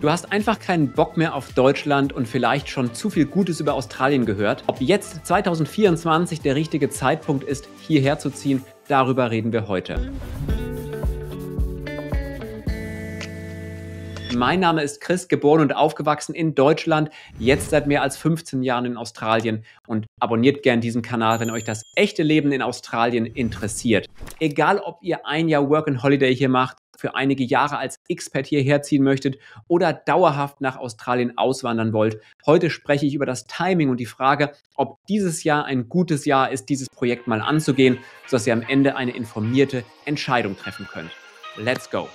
Du hast einfach keinen Bock mehr auf Deutschland und vielleicht schon zu viel Gutes über Australien gehört. Ob jetzt 2024 der richtige Zeitpunkt ist, hierher zu ziehen, darüber reden wir heute. Mein Name ist Chris, geboren und aufgewachsen in Deutschland, jetzt seit mehr als 15 Jahren in Australien und abonniert gern diesen Kanal, wenn euch das echte Leben in Australien interessiert. Egal, ob ihr ein Jahr Work and Holiday hier macht für einige Jahre als Expert hierher ziehen möchtet oder dauerhaft nach Australien auswandern wollt. Heute spreche ich über das Timing und die Frage, ob dieses Jahr ein gutes Jahr ist, dieses Projekt mal anzugehen, sodass ihr am Ende eine informierte Entscheidung treffen könnt. Let's go!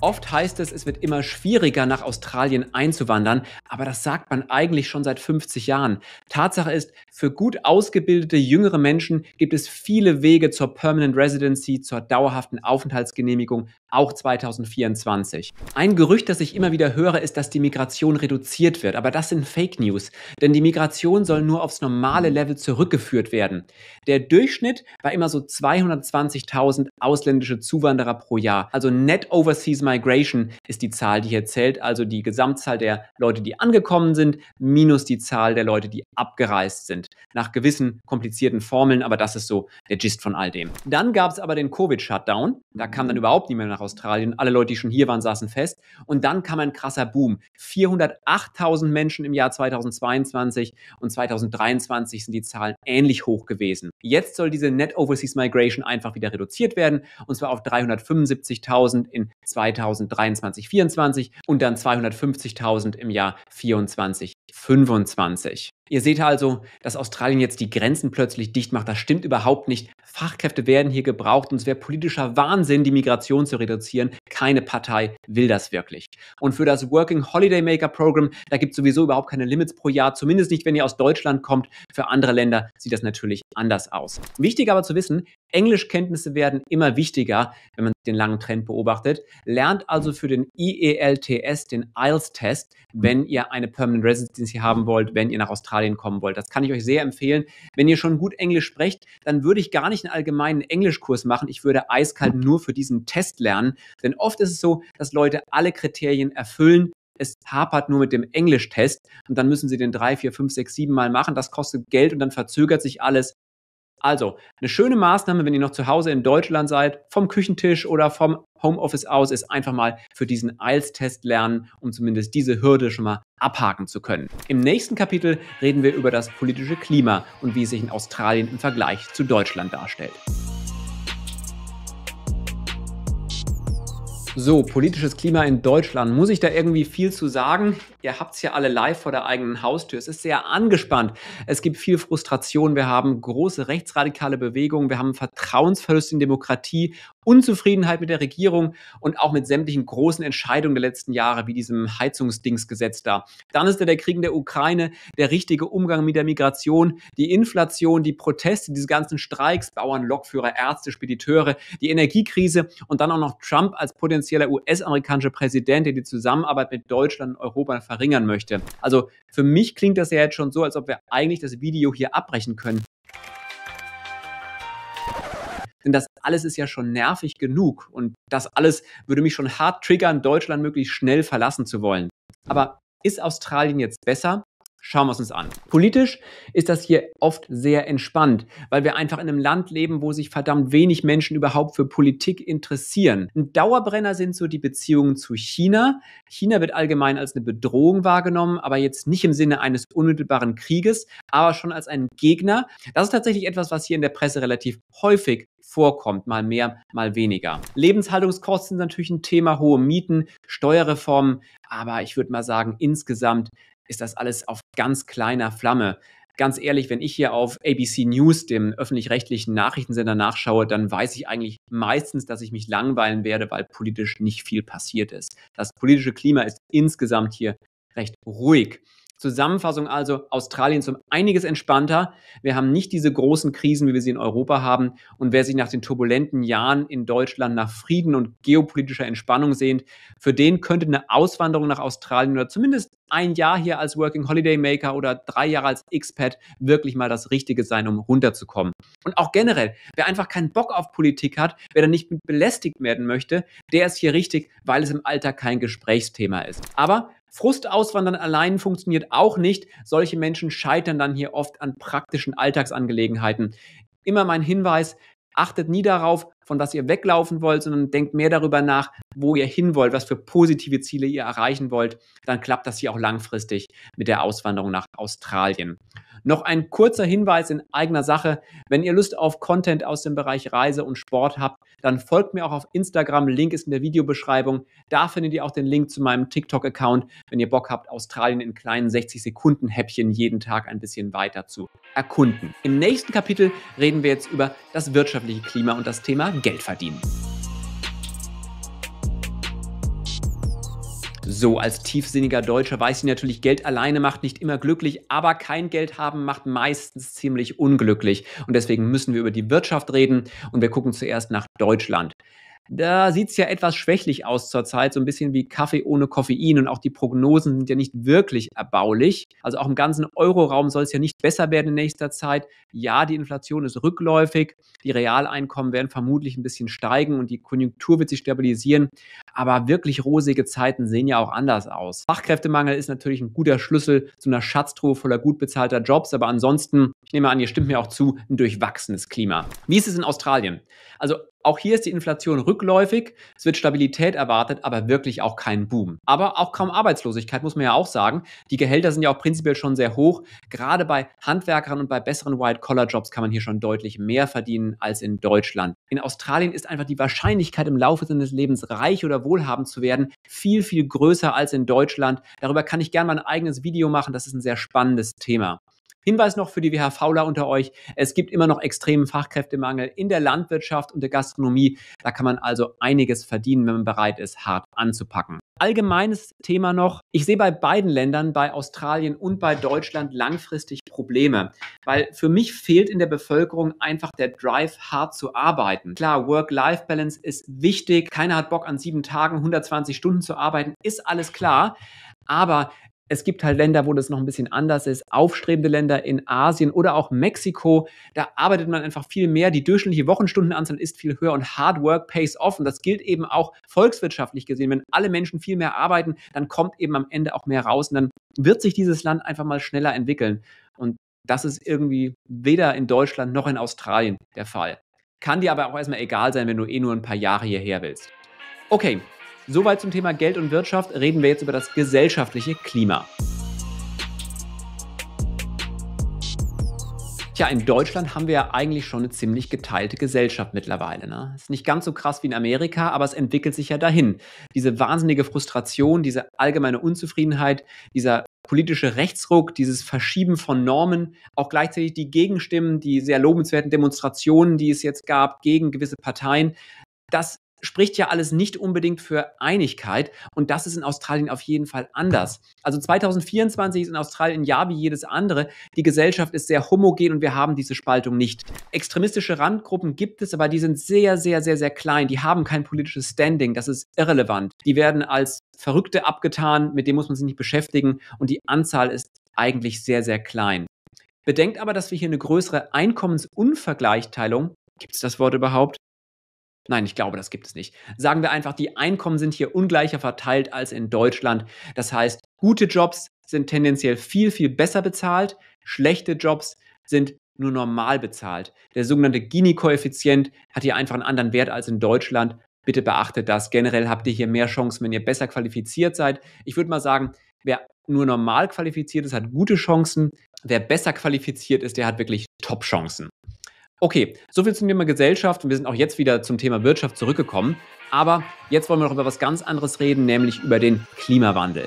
Oft heißt es, es wird immer schwieriger, nach Australien einzuwandern, aber das sagt man eigentlich schon seit 50 Jahren. Tatsache ist, für gut ausgebildete jüngere Menschen gibt es viele Wege zur Permanent Residency, zur dauerhaften Aufenthaltsgenehmigung, auch 2024. Ein Gerücht, das ich immer wieder höre, ist, dass die Migration reduziert wird. Aber das sind Fake News, denn die Migration soll nur aufs normale Level zurückgeführt werden. Der Durchschnitt war immer so 220.000 ausländische Zuwanderer pro Jahr. Also Net Overseas Migration ist die Zahl, die hier zählt, also die Gesamtzahl der Leute, die angekommen sind, minus die Zahl der Leute, die abgereist sind sind, nach gewissen komplizierten Formeln, aber das ist so der Gist von all dem. Dann gab es aber den Covid-Shutdown, da kam dann mhm. überhaupt niemand nach Australien, alle Leute, die schon hier waren, saßen fest und dann kam ein krasser Boom. 408.000 Menschen im Jahr 2022 und 2023 sind die Zahlen ähnlich hoch gewesen. Jetzt soll diese Net Overseas Migration einfach wieder reduziert werden und zwar auf 375.000 in 2023, 24 und dann 250.000 im Jahr 24, 25. Ihr seht also, dass Australien jetzt die Grenzen plötzlich dicht macht. Das stimmt überhaupt nicht. Fachkräfte werden hier gebraucht und es wäre politischer Wahnsinn, die Migration zu reduzieren. Keine Partei will das wirklich. Und für das Working Holiday Maker Program, da gibt es sowieso überhaupt keine Limits pro Jahr, zumindest nicht, wenn ihr aus Deutschland kommt. Für andere Länder sieht das natürlich anders aus. Wichtig aber zu wissen, Englischkenntnisse werden immer wichtiger, wenn man den langen Trend beobachtet. Lernt also für den IELTS, den IELTS-Test, wenn ihr eine Permanent Residency haben wollt, wenn ihr nach Australien kommen wollt. Das kann ich euch sehr empfehlen. Wenn ihr schon gut Englisch sprecht, dann würde ich gar nicht einen allgemeinen Englischkurs machen. Ich würde eiskalt nur für diesen Test lernen. Denn oft ist es so, dass Leute alle Kriterien erfüllen, es hapert nur mit dem Englisch-Test und dann müssen sie den drei, vier, fünf, sechs, sieben Mal machen. Das kostet Geld und dann verzögert sich alles. Also, eine schöne Maßnahme, wenn ihr noch zu Hause in Deutschland seid, vom Küchentisch oder vom Homeoffice aus, ist einfach mal für diesen IELTS-Test lernen, um zumindest diese Hürde schon mal abhaken zu können. Im nächsten Kapitel reden wir über das politische Klima und wie es sich in Australien im Vergleich zu Deutschland darstellt. So, politisches Klima in Deutschland. Muss ich da irgendwie viel zu sagen? Ihr habt es ja alle live vor der eigenen Haustür. Es ist sehr angespannt. Es gibt viel Frustration. Wir haben große rechtsradikale Bewegungen. Wir haben Vertrauensverlust in Demokratie Unzufriedenheit mit der Regierung und auch mit sämtlichen großen Entscheidungen der letzten Jahre, wie diesem Heizungsdingsgesetz da. Dann ist da der Krieg in der Ukraine, der richtige Umgang mit der Migration, die Inflation, die Proteste, diese ganzen Streiks, Bauern, Lokführer, Ärzte, Spediteure, die Energiekrise und dann auch noch Trump als potenzieller US-amerikanischer Präsident, der die Zusammenarbeit mit Deutschland und Europa verringern möchte. Also für mich klingt das ja jetzt schon so, als ob wir eigentlich das Video hier abbrechen können. Denn das alles ist ja schon nervig genug und das alles würde mich schon hart triggern, Deutschland möglichst schnell verlassen zu wollen. Aber ist Australien jetzt besser? Schauen wir es uns an. Politisch ist das hier oft sehr entspannt, weil wir einfach in einem Land leben, wo sich verdammt wenig Menschen überhaupt für Politik interessieren. Ein Dauerbrenner sind so die Beziehungen zu China. China wird allgemein als eine Bedrohung wahrgenommen, aber jetzt nicht im Sinne eines unmittelbaren Krieges, aber schon als einen Gegner. Das ist tatsächlich etwas, was hier in der Presse relativ häufig vorkommt, mal mehr, mal weniger. Lebenshaltungskosten sind natürlich ein Thema, hohe Mieten, Steuerreformen, aber ich würde mal sagen, insgesamt ist das alles auf ganz kleiner Flamme. Ganz ehrlich, wenn ich hier auf ABC News, dem öffentlich-rechtlichen Nachrichtensender, nachschaue, dann weiß ich eigentlich meistens, dass ich mich langweilen werde, weil politisch nicht viel passiert ist. Das politische Klima ist insgesamt hier recht ruhig. Zusammenfassung also, Australien ist um einiges entspannter. Wir haben nicht diese großen Krisen, wie wir sie in Europa haben. Und wer sich nach den turbulenten Jahren in Deutschland nach Frieden und geopolitischer Entspannung sehnt, für den könnte eine Auswanderung nach Australien oder zumindest ein Jahr hier als Working Holiday Maker oder drei Jahre als Expat wirklich mal das Richtige sein, um runterzukommen. Und auch generell, wer einfach keinen Bock auf Politik hat, wer da nicht belästigt werden möchte, der ist hier richtig, weil es im Alltag kein Gesprächsthema ist. Aber Frust auswandern allein funktioniert auch nicht. Solche Menschen scheitern dann hier oft an praktischen Alltagsangelegenheiten. Immer mein Hinweis, achtet nie darauf, von was ihr weglaufen wollt, sondern denkt mehr darüber nach, wo ihr hin wollt, was für positive Ziele ihr erreichen wollt. Dann klappt das hier auch langfristig mit der Auswanderung nach Australien. Noch ein kurzer Hinweis in eigener Sache. Wenn ihr Lust auf Content aus dem Bereich Reise und Sport habt, dann folgt mir auch auf Instagram. Link ist in der Videobeschreibung. Da findet ihr auch den Link zu meinem TikTok-Account, wenn ihr Bock habt, Australien in kleinen 60-Sekunden-Häppchen jeden Tag ein bisschen weiter zu erkunden. Im nächsten Kapitel reden wir jetzt über das wirtschaftliche Klima und das Thema Geld verdienen. So, als tiefsinniger Deutscher weiß ich natürlich, Geld alleine macht nicht immer glücklich, aber kein Geld haben macht meistens ziemlich unglücklich. Und deswegen müssen wir über die Wirtschaft reden und wir gucken zuerst nach Deutschland. Da sieht es ja etwas schwächlich aus zurzeit, so ein bisschen wie Kaffee ohne Koffein und auch die Prognosen sind ja nicht wirklich erbaulich. Also auch im ganzen Euroraum soll es ja nicht besser werden in nächster Zeit. Ja, die Inflation ist rückläufig, die Realeinkommen werden vermutlich ein bisschen steigen und die Konjunktur wird sich stabilisieren, aber wirklich rosige Zeiten sehen ja auch anders aus. Fachkräftemangel ist natürlich ein guter Schlüssel zu einer Schatztruhe voller gut bezahlter Jobs, aber ansonsten, ich nehme an, ihr stimmt mir auch zu, ein durchwachsenes Klima. Wie ist es in Australien? Also auch hier ist die Inflation rückläufig, es wird Stabilität erwartet, aber wirklich auch kein Boom. Aber auch kaum Arbeitslosigkeit, muss man ja auch sagen. Die Gehälter sind ja auch prinzipiell schon sehr hoch. Gerade bei Handwerkern und bei besseren White-Collar-Jobs kann man hier schon deutlich mehr verdienen als in Deutschland. In Australien ist einfach die Wahrscheinlichkeit, im Laufe seines Lebens reich oder wohlhabend zu werden, viel, viel größer als in Deutschland. Darüber kann ich gerne mal ein eigenes Video machen, das ist ein sehr spannendes Thema. Hinweis noch für die WH Fauler unter euch, es gibt immer noch extremen Fachkräftemangel in der Landwirtschaft und der Gastronomie. Da kann man also einiges verdienen, wenn man bereit ist, hart anzupacken. Allgemeines Thema noch, ich sehe bei beiden Ländern, bei Australien und bei Deutschland langfristig Probleme, weil für mich fehlt in der Bevölkerung einfach der Drive, hart zu arbeiten. Klar, Work-Life-Balance ist wichtig, keiner hat Bock an sieben Tagen 120 Stunden zu arbeiten, ist alles klar, aber es gibt halt Länder, wo das noch ein bisschen anders ist. Aufstrebende Länder in Asien oder auch Mexiko, da arbeitet man einfach viel mehr. Die durchschnittliche Wochenstundenanzahl ist viel höher und Hard Work pays off. Und das gilt eben auch volkswirtschaftlich gesehen. Wenn alle Menschen viel mehr arbeiten, dann kommt eben am Ende auch mehr raus und dann wird sich dieses Land einfach mal schneller entwickeln. Und das ist irgendwie weder in Deutschland noch in Australien der Fall. Kann dir aber auch erstmal egal sein, wenn du eh nur ein paar Jahre hierher willst. Okay, Soweit zum Thema Geld und Wirtschaft reden wir jetzt über das gesellschaftliche Klima. Tja, in Deutschland haben wir ja eigentlich schon eine ziemlich geteilte Gesellschaft mittlerweile. Ne? Ist nicht ganz so krass wie in Amerika, aber es entwickelt sich ja dahin. Diese wahnsinnige Frustration, diese allgemeine Unzufriedenheit, dieser politische Rechtsruck, dieses Verschieben von Normen, auch gleichzeitig die Gegenstimmen, die sehr lobenswerten Demonstrationen, die es jetzt gab gegen gewisse Parteien, das spricht ja alles nicht unbedingt für Einigkeit und das ist in Australien auf jeden Fall anders. Also 2024 ist in Australien ein Jahr wie jedes andere. Die Gesellschaft ist sehr homogen und wir haben diese Spaltung nicht. Extremistische Randgruppen gibt es, aber die sind sehr, sehr, sehr, sehr klein. Die haben kein politisches Standing. Das ist irrelevant. Die werden als Verrückte abgetan, mit dem muss man sich nicht beschäftigen und die Anzahl ist eigentlich sehr, sehr klein. Bedenkt aber, dass wir hier eine größere Einkommensunvergleichteilung, gibt es das Wort überhaupt, Nein, ich glaube, das gibt es nicht. Sagen wir einfach, die Einkommen sind hier ungleicher verteilt als in Deutschland. Das heißt, gute Jobs sind tendenziell viel, viel besser bezahlt, schlechte Jobs sind nur normal bezahlt. Der sogenannte Gini-Koeffizient hat hier einfach einen anderen Wert als in Deutschland. Bitte beachtet das. Generell habt ihr hier mehr Chancen, wenn ihr besser qualifiziert seid. Ich würde mal sagen, wer nur normal qualifiziert ist, hat gute Chancen. Wer besser qualifiziert ist, der hat wirklich Top-Chancen. Okay, soviel zum Thema Gesellschaft und wir sind auch jetzt wieder zum Thema Wirtschaft zurückgekommen. Aber jetzt wollen wir noch über was ganz anderes reden, nämlich über den Klimawandel.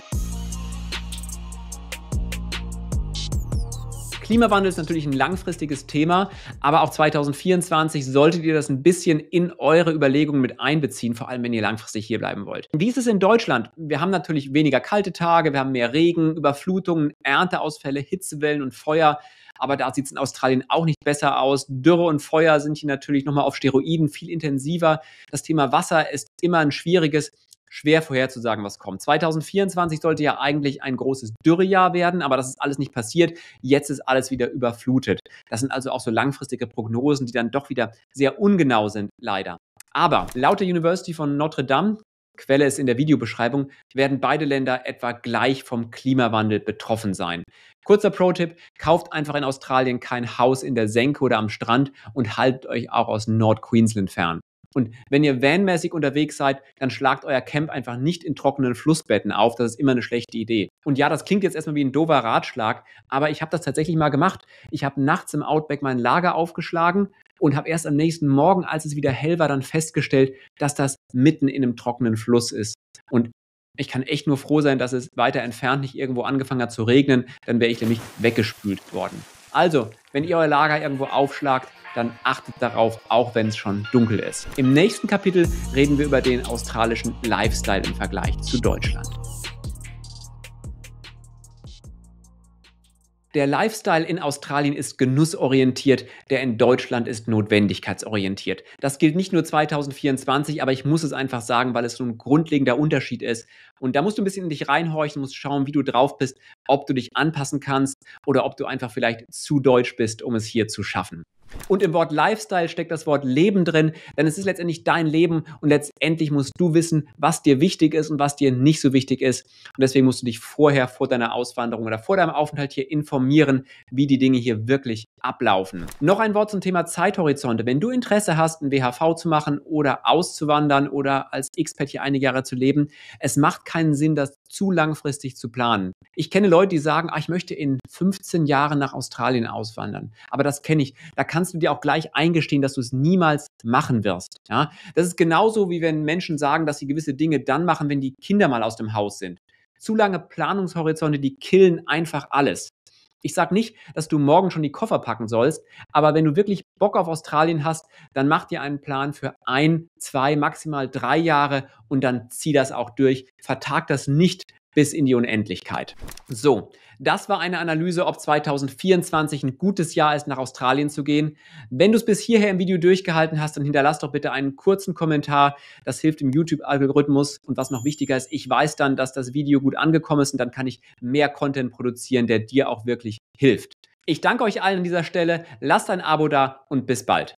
Klimawandel ist natürlich ein langfristiges Thema, aber auch 2024 solltet ihr das ein bisschen in eure Überlegungen mit einbeziehen, vor allem wenn ihr langfristig hier bleiben wollt. Wie ist es in Deutschland? Wir haben natürlich weniger kalte Tage, wir haben mehr Regen, Überflutungen, Ernteausfälle, Hitzewellen und Feuer. Aber da sieht es in Australien auch nicht besser aus. Dürre und Feuer sind hier natürlich nochmal auf Steroiden viel intensiver. Das Thema Wasser ist immer ein schwieriges schwer vorherzusagen, was kommt. 2024 sollte ja eigentlich ein großes Dürrejahr werden, aber das ist alles nicht passiert. Jetzt ist alles wieder überflutet. Das sind also auch so langfristige Prognosen, die dann doch wieder sehr ungenau sind, leider. Aber laut der University von Notre Dame Quelle ist in der Videobeschreibung, werden beide Länder etwa gleich vom Klimawandel betroffen sein. Kurzer Pro-Tipp, kauft einfach in Australien kein Haus in der Senke oder am Strand und haltet euch auch aus Nord-Queensland fern. Und wenn ihr vanmäßig unterwegs seid, dann schlagt euer Camp einfach nicht in trockenen Flussbetten auf. Das ist immer eine schlechte Idee. Und ja, das klingt jetzt erstmal wie ein dover Ratschlag, aber ich habe das tatsächlich mal gemacht. Ich habe nachts im Outback mein Lager aufgeschlagen, und habe erst am nächsten Morgen, als es wieder hell war, dann festgestellt, dass das mitten in einem trockenen Fluss ist. Und ich kann echt nur froh sein, dass es weiter entfernt nicht irgendwo angefangen hat zu regnen, dann wäre ich nämlich weggespült worden. Also, wenn ihr euer Lager irgendwo aufschlagt, dann achtet darauf, auch wenn es schon dunkel ist. Im nächsten Kapitel reden wir über den australischen Lifestyle im Vergleich zu Deutschland. Der Lifestyle in Australien ist genussorientiert, der in Deutschland ist notwendigkeitsorientiert. Das gilt nicht nur 2024, aber ich muss es einfach sagen, weil es so ein grundlegender Unterschied ist. Und da musst du ein bisschen in dich reinhorchen, musst schauen, wie du drauf bist, ob du dich anpassen kannst oder ob du einfach vielleicht zu deutsch bist, um es hier zu schaffen. Und im Wort Lifestyle steckt das Wort Leben drin, denn es ist letztendlich dein Leben und letztendlich musst du wissen, was dir wichtig ist und was dir nicht so wichtig ist. Und deswegen musst du dich vorher, vor deiner Auswanderung oder vor deinem Aufenthalt hier informieren, wie die Dinge hier wirklich ablaufen. Noch ein Wort zum Thema Zeithorizonte. Wenn du Interesse hast, ein WHV zu machen oder auszuwandern oder als Expat hier einige Jahre zu leben, es macht keinen Sinn, das zu langfristig zu planen. Ich kenne Leute, die sagen, ah, ich möchte in 15 Jahren nach Australien auswandern. Aber das kenne ich. Da kannst du dir auch gleich eingestehen, dass du es niemals machen wirst. Ja? Das ist genauso, wie wenn Menschen sagen, dass sie gewisse Dinge dann machen, wenn die Kinder mal aus dem Haus sind. Zu lange Planungshorizonte, die killen einfach alles. Ich sage nicht, dass du morgen schon die Koffer packen sollst, aber wenn du wirklich Bock auf Australien hast, dann mach dir einen Plan für ein, zwei, maximal drei Jahre und dann zieh das auch durch. Vertag das nicht bis in die Unendlichkeit. So, das war eine Analyse, ob 2024 ein gutes Jahr ist, nach Australien zu gehen. Wenn du es bis hierher im Video durchgehalten hast, dann hinterlass doch bitte einen kurzen Kommentar. Das hilft im YouTube-Algorithmus. Und was noch wichtiger ist, ich weiß dann, dass das Video gut angekommen ist und dann kann ich mehr Content produzieren, der dir auch wirklich hilft. Ich danke euch allen an dieser Stelle. Lasst ein Abo da und bis bald.